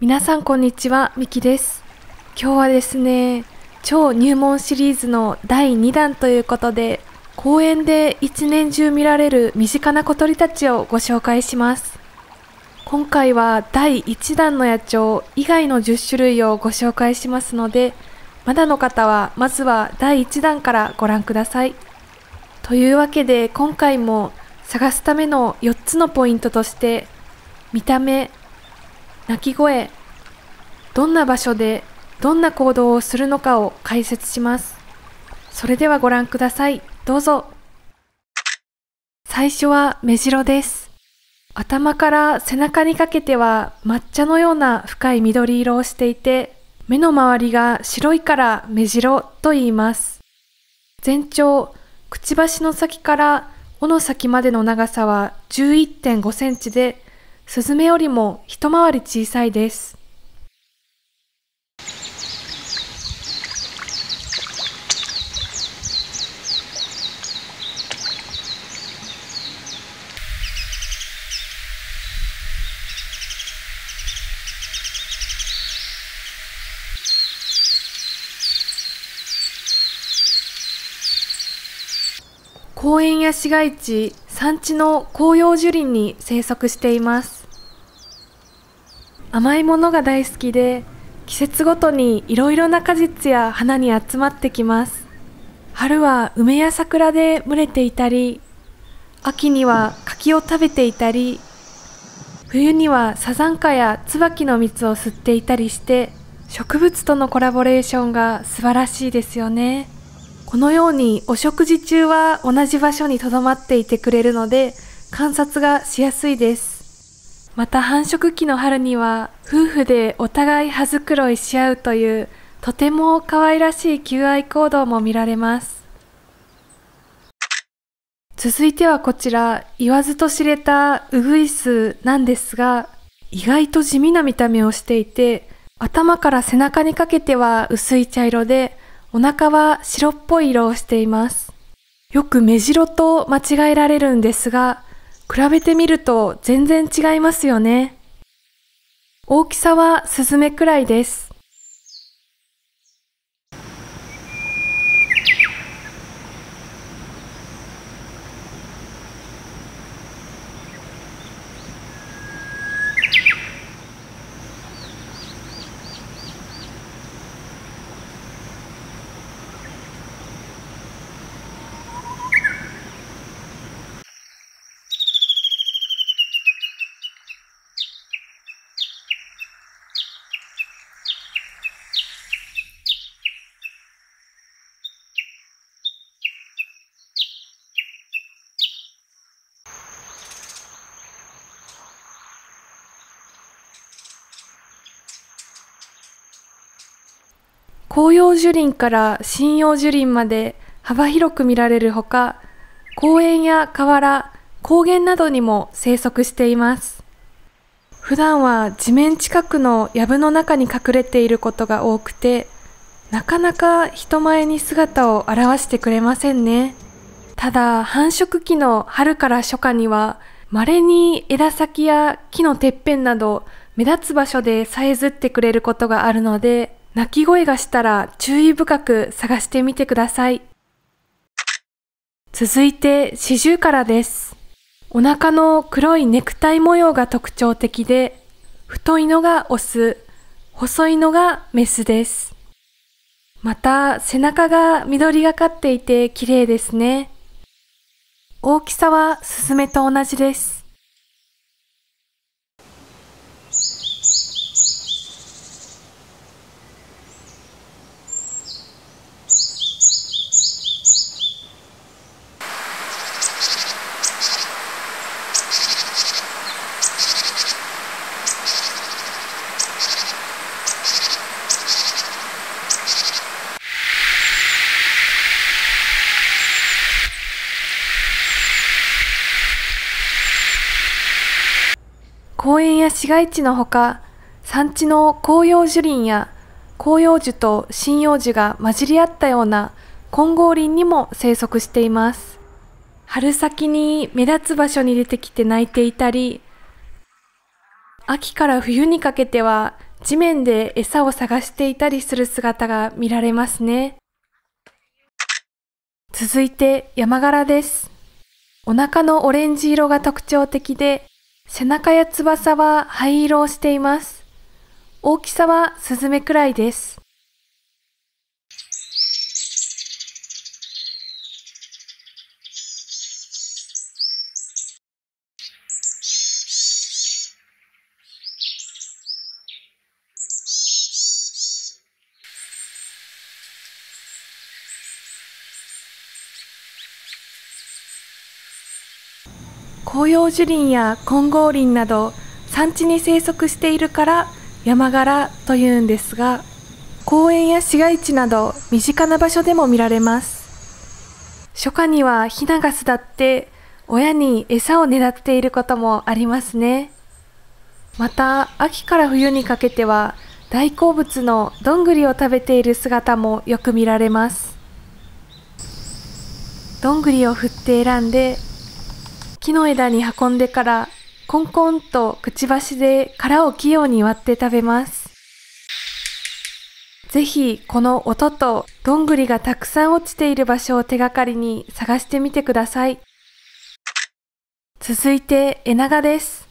皆さんこんにちは、みきです。今日はですね、超入門シリーズの第2弾ということで、公園で一年中見られる身近な小鳥たちをご紹介します。今回は第1弾の野鳥以外の10種類をご紹介しますので、まだの方はまずは第1弾からご覧ください。というわけで今回も探すための4つのポイントとして、見た目、鳴き声どんな場所でどんな行動をするのかを解説しますそれではご覧くださいどうぞ最初は目白です頭から背中にかけては抹茶のような深い緑色をしていて目の周りが白いから目白と言います全長くちばしの先から尾の先までの長さは11.5センチでスズメよりも一回り小さいです。公園や市街地、山地の広葉樹林に生息しています。甘いものが大好きで季節ごとにいろいろな果実や花に集まってきます春は梅や桜で群れていたり秋には柿を食べていたり冬にはサザンカや椿の蜜を吸っていたりして植物とのコラボレーションが素晴らしいですよねこのようにお食事中は同じ場所にとどまっていてくれるので観察がしやすいですまた繁殖期の春には夫婦でお互いく繕いし合うというとても可愛らしい求愛行動も見られます続いてはこちら言わずと知れたウグイスなんですが意外と地味な見た目をしていて頭から背中にかけては薄い茶色でお腹は白っぽい色をしていますよく目白と間違えられるんですが比べてみると全然違いますよね。大きさはスズメくらいです。広葉樹林から針葉樹林まで幅広く見られるほか、公園や河原、高原などにも生息しています。普段は地面近くの藪の中に隠れていることが多くて、なかなか人前に姿を現してくれませんね。ただ、繁殖期の春から初夏には、稀に枝先や木のてっぺんなど目立つ場所でさえずってくれることがあるので、鳴き声がしたら注意深く探してみてください。続いて四十からです。お腹の黒いネクタイ模様が特徴的で、太いのがオス、細いのがメスです。また背中が緑がかっていて綺麗ですね。大きさはスズメと同じです。公園や市街地のほか山地の広葉樹林や広葉樹と針葉樹が混じり合ったような混合林にも生息しています春先に目立つ場所に出てきて泣いていたり秋から冬にかけては地面で餌を探していたりする姿が見られますね続いてヤマガラですお腹のオレンジ色が特徴的で背中や翼は灰色をしています。大きさはスズメくらいです。広葉樹林や金剛林など山地に生息しているから山柄というんですが公園や市街地など身近な場所でも見られます初夏にはヒナが巣立って親に餌をねっていることもありますねまた秋から冬にかけては大好物のどんぐりを食べている姿もよく見られますどんぐりを振って選んで木の枝に運んでからコンコンとくちばしで殻を器用に割って食べます。ぜひこの音とどんぐりがたくさん落ちている場所を手がかりに探してみてください。続いてエナガです。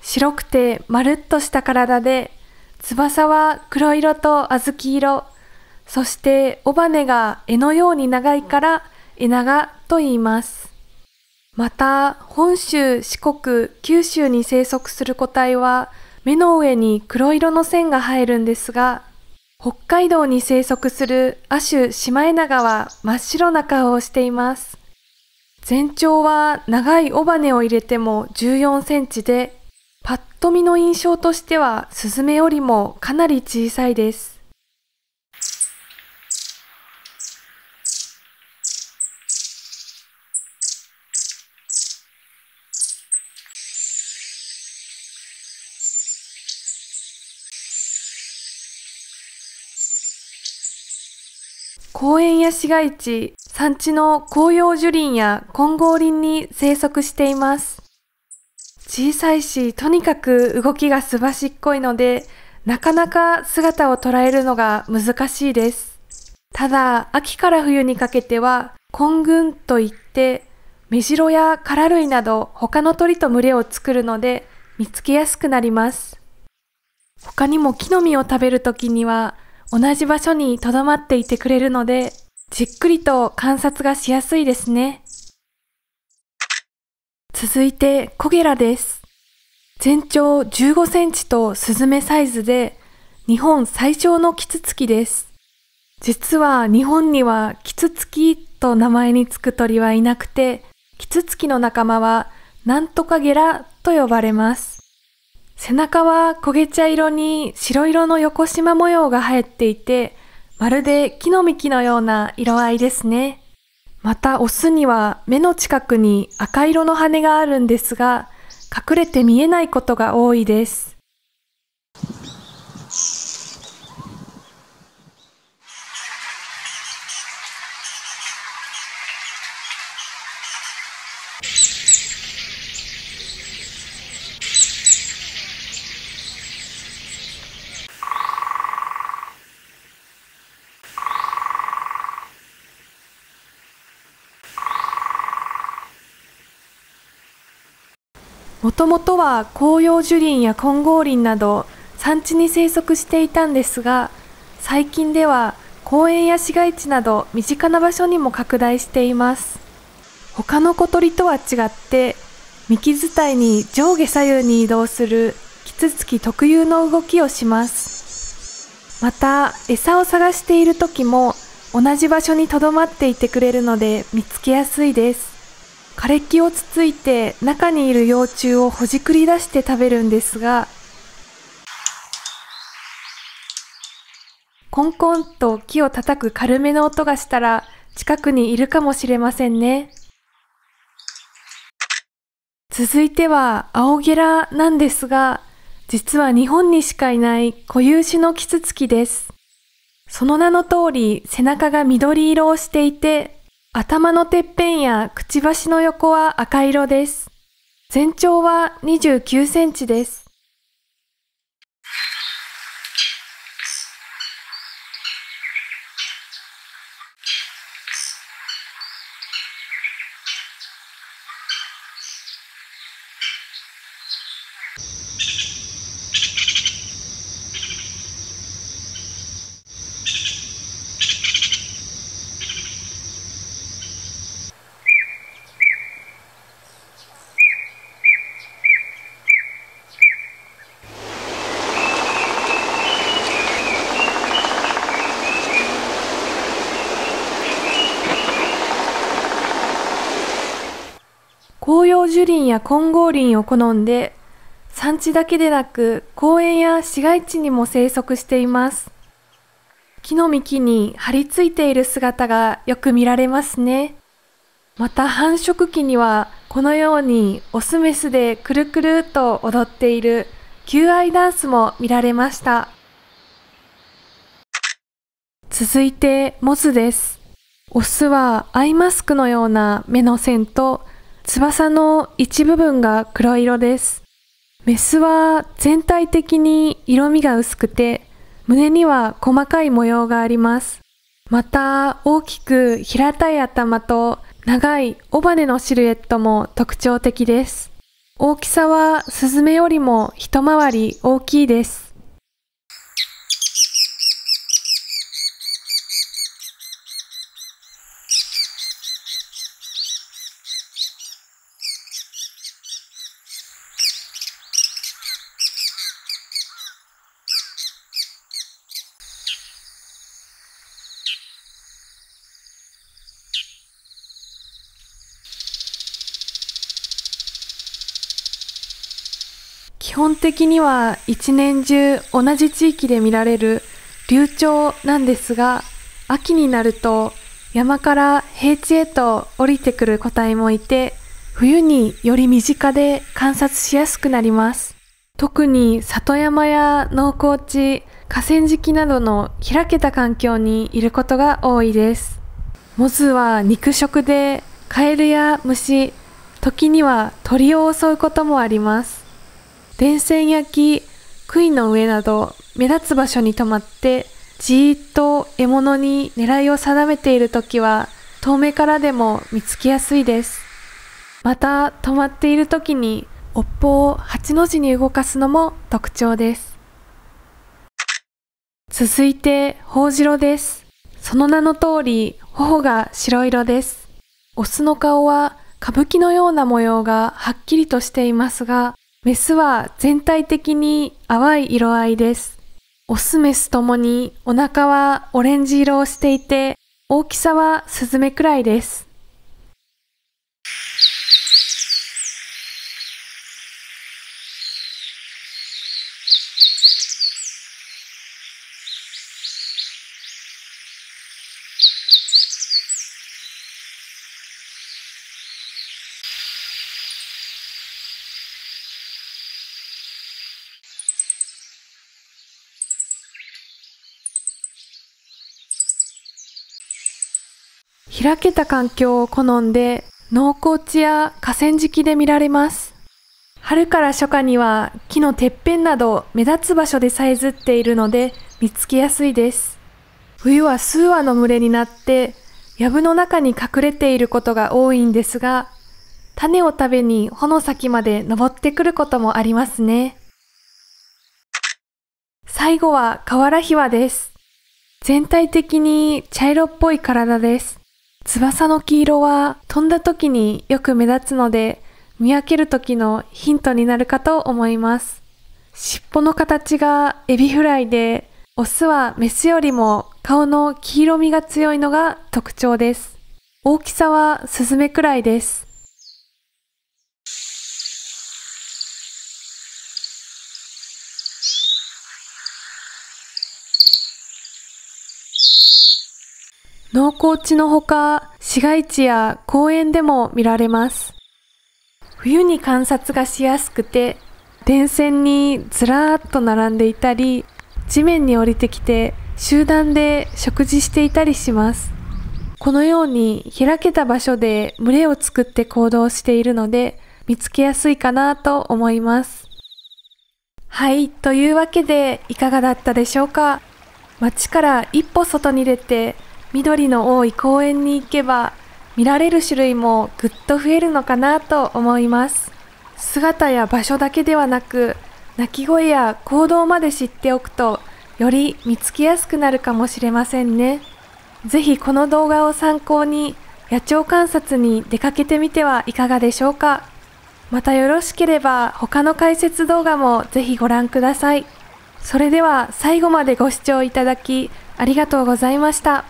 白くてまるっとした体で翼は黒色と小豆色、そして尾羽が柄のように長いからエナガと言います。また本州四国九州に生息する個体は目の上に黒色の線が入るんですが北海道に生息する亜種シマエナガは真っ白な顔をしています全長は長い尾羽を入れても14センチでパッと見の印象としてはスズメよりもかなり小さいです公園や市街地、山地の紅葉樹林や混合林に生息しています。小さいし、とにかく動きがすばしっこいので、なかなか姿を捉えるのが難しいです。ただ、秋から冬にかけては、混群といって、メジロやカラ類など他の鳥と群れを作るので見つけやすくなります。他にも木の実を食べるときには同じ場所に留まっていてくれるので、じっくりと観察がしやすいですね。続いて、コゲラです。全長15センチとスズメサイズで、日本最小のキツツキです。実は日本にはキツツキと名前につく鳥はいなくて、キツツキの仲間はなんとかゲラと呼ばれます。背中は焦げ茶色に白色の横縞模様が入っていて、まるで木の幹のような色合いですね。またオスには目の近くに赤色の羽があるんですが、隠れて見えないことが多いです。もともとは広葉樹林や金剛林など山地に生息していたんですが最近では公園や市街地など身近な場所にも拡大しています他の小鳥とは違って幹伝いに上下左右に移動するキツツキ特有の動きをしますまた餌を探している時も同じ場所にとどまっていてくれるので見つけやすいです枯れ木をつついて中にいる幼虫をほじくり出して食べるんですが、コンコンと木を叩く軽めの音がしたら近くにいるかもしれませんね。続いては青ゲラなんですが、実は日本にしかいない固有種のキツツキです。その名の通り背中が緑色をしていて頭のてっぺんやくちばしの横は赤色です。全長は29センチです。樹林や金剛林を好んで、産地だけでなく公園や市街地にも生息しています。木の幹に張り付いている姿がよく見られますね。また繁殖期にはこのようにオスメスでくるくると踊っている求愛ダンスも見られました。続いてモズです。オスはアイマスクのような目の線と翼の一部分が黒色です。メスは全体的に色味が薄くて、胸には細かい模様があります。また、大きく平たい頭と長い尾羽のシルエットも特徴的です。大きさはスズメよりも一回り大きいです。基本的には一年中同じ地域で見られる流鳥なんですが、秋になると山から平地へと降りてくる個体もいて、冬により身近で観察しやすくなります。特に里山や農耕地、河川敷などの開けた環境にいることが多いです。モズは肉食で、カエルや虫、時には鳥を襲うこともあります。電線焼き、杭の上など目立つ場所に止まって、じーっと獲物に狙いを定めているときは、遠目からでも見つけやすいです。また、止まっているときに、尾っぽを8の字に動かすのも特徴です。続いて、ほうじろです。その名の通り、頬が白色です。オスの顔は歌舞伎のような模様がはっきりとしていますが、メスは全体的に淡い色合いです。オスメスともにお腹はオレンジ色をしていて、大きさはスズメくらいです。開けた環境を好んで農耕地や河川敷で見られます。春から初夏には木のてっぺんなど目立つ場所でさえずっているので見つけやすいです。冬は数羽の群れになって藪の中に隠れていることが多いんですが、種を食べに穂の先まで登ってくることもありますね。最後は瓦ひわです。全体的に茶色っぽい体です。翼の黄色は飛んだ時によく目立つので、見分ける時のヒントになるかと思います。尻尾の形がエビフライで、オスはメスよりも顔の黄色みが強いのが特徴です。大きさはスズメくらいです。農耕地のほか、市街地や公園でも見られます。冬に観察がしやすくて、電線にずらーっと並んでいたり、地面に降りてきて集団で食事していたりします。このように開けた場所で群れを作って行動しているので見つけやすいかなと思います。はい、というわけでいかがだったでしょうか街から一歩外に出て緑の多い公園に行けば見られる種類もぐっと増えるのかなと思います姿や場所だけではなく鳴き声や行動まで知っておくとより見つけやすくなるかもしれませんね是非この動画を参考に野鳥観察に出かけてみてはいかがでしょうかまたよろしければ他の解説動画も是非ご覧くださいそれでは最後までご視聴いただきありがとうございました。